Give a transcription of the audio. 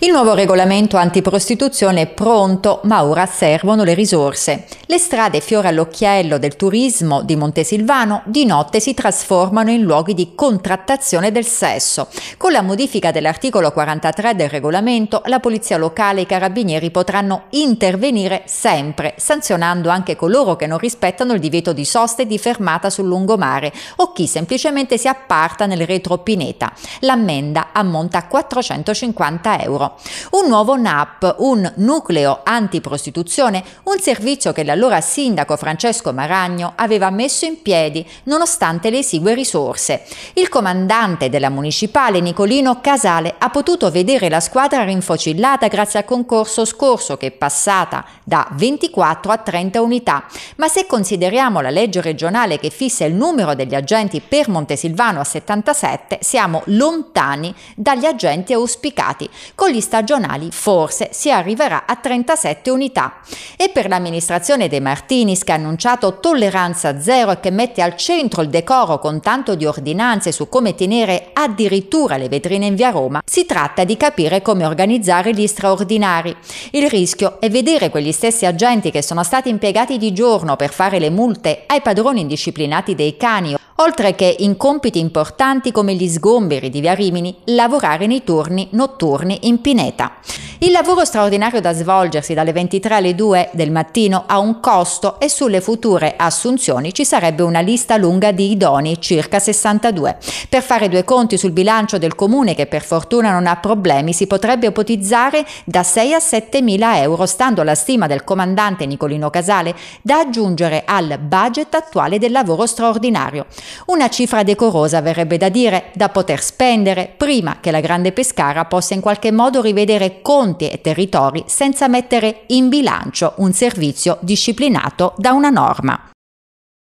Il nuovo regolamento antiprostituzione è pronto, ma ora servono le risorse. Le strade fiore all'occhiello del turismo di Montesilvano di notte si trasformano in luoghi di contrattazione del sesso. Con la modifica dell'articolo 43 del regolamento, la polizia locale e i carabinieri potranno intervenire sempre, sanzionando anche coloro che non rispettano il divieto di sosta e di fermata sul lungomare o chi semplicemente si apparta nel retro Pineta. L'ammenda ammonta a 450 euro. Un nuovo NAP, un nucleo antiprostituzione, un servizio che l'allora sindaco Francesco Maragno aveva messo in piedi nonostante le esigue risorse. Il comandante della municipale Nicolino Casale ha potuto vedere la squadra rinfocillata grazie al concorso scorso che è passata da 24 a 30 unità, ma se consideriamo la legge regionale che fissa il numero degli agenti per Montesilvano a 77, siamo lontani dagli agenti auspicati, con rinnovi stagionali forse si arriverà a 37 unità. E per l'amministrazione De Martinis che ha annunciato tolleranza zero e che mette al centro il decoro con tanto di ordinanze su come tenere addirittura le vetrine in via Roma, si tratta di capire come organizzare gli straordinari. Il rischio è vedere quegli stessi agenti che sono stati impiegati di giorno per fare le multe ai padroni indisciplinati dei cani oltre che in compiti importanti come gli sgomberi di Via Rimini, lavorare nei turni notturni in Pineta. Il lavoro straordinario da svolgersi dalle 23 alle 2 del mattino ha un costo e sulle future assunzioni ci sarebbe una lista lunga di idoni, circa 62. Per fare due conti sul bilancio del comune che per fortuna non ha problemi si potrebbe ipotizzare da 6 a 7 mila euro, stando alla stima del comandante Nicolino Casale, da aggiungere al budget attuale del lavoro straordinario. Una cifra decorosa verrebbe da dire, da poter spendere prima che la grande pescara possa in qualche modo rivedere conto conti e territori senza mettere in bilancio un servizio disciplinato da una norma.